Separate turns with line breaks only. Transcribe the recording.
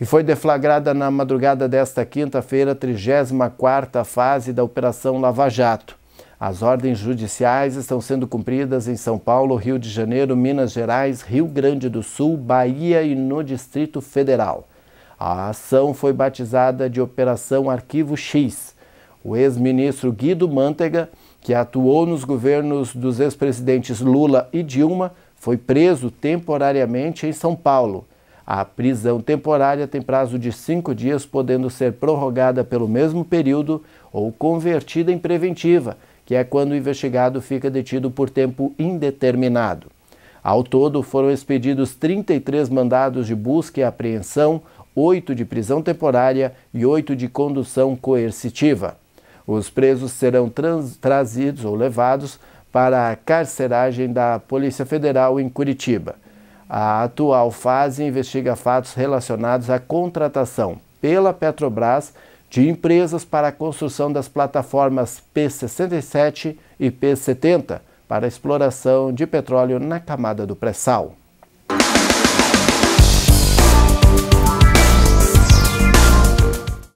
e foi deflagrada na madrugada desta quinta-feira 34ª fase da Operação Lava Jato. As ordens judiciais estão sendo cumpridas em São Paulo, Rio de Janeiro, Minas Gerais, Rio Grande do Sul, Bahia e no Distrito Federal. A ação foi batizada de Operação Arquivo X. O ex-ministro Guido Mantega, que atuou nos governos dos ex-presidentes Lula e Dilma, foi preso temporariamente em São Paulo. A prisão temporária tem prazo de cinco dias, podendo ser prorrogada pelo mesmo período ou convertida em preventiva, que é quando o investigado fica detido por tempo indeterminado. Ao todo, foram expedidos 33 mandados de busca e apreensão, oito de prisão temporária e oito de condução coercitiva. Os presos serão trazidos ou levados para a carceragem da Polícia Federal em Curitiba. A atual fase investiga fatos relacionados à contratação pela Petrobras de empresas para a construção das plataformas P67 e P70 para exploração de petróleo na camada do pré-sal.